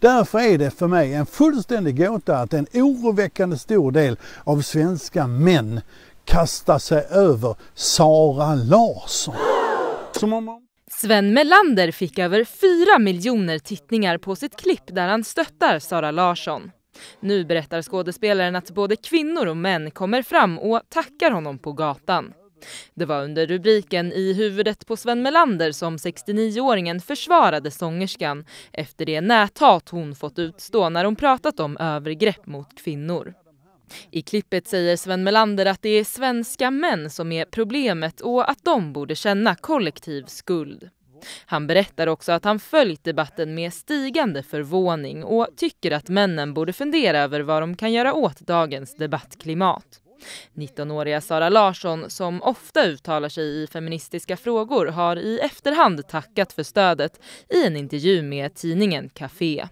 Därför är det för mig en fullständig gåta att en oroväckande stor del av svenska män kastar sig över Sara Larsson. Som om... Sven Melander fick över 4 miljoner tittningar på sitt klipp där han stöttar Sara Larsson. Nu berättar skådespelaren att både kvinnor och män kommer fram och tackar honom på gatan. Det var under rubriken I huvudet på Sven Melander som 69-åringen försvarade sångerskan efter det näthat hon fått utstå när hon pratat om övergrepp mot kvinnor. I klippet säger Sven Melander att det är svenska män som är problemet och att de borde känna kollektiv skuld. Han berättar också att han följt debatten med stigande förvåning och tycker att männen borde fundera över vad de kan göra åt dagens debattklimat. 19-åriga Sara Larsson, som ofta uttalar sig i feministiska frågor, har i efterhand tackat för stödet i en intervju med tidningen Café.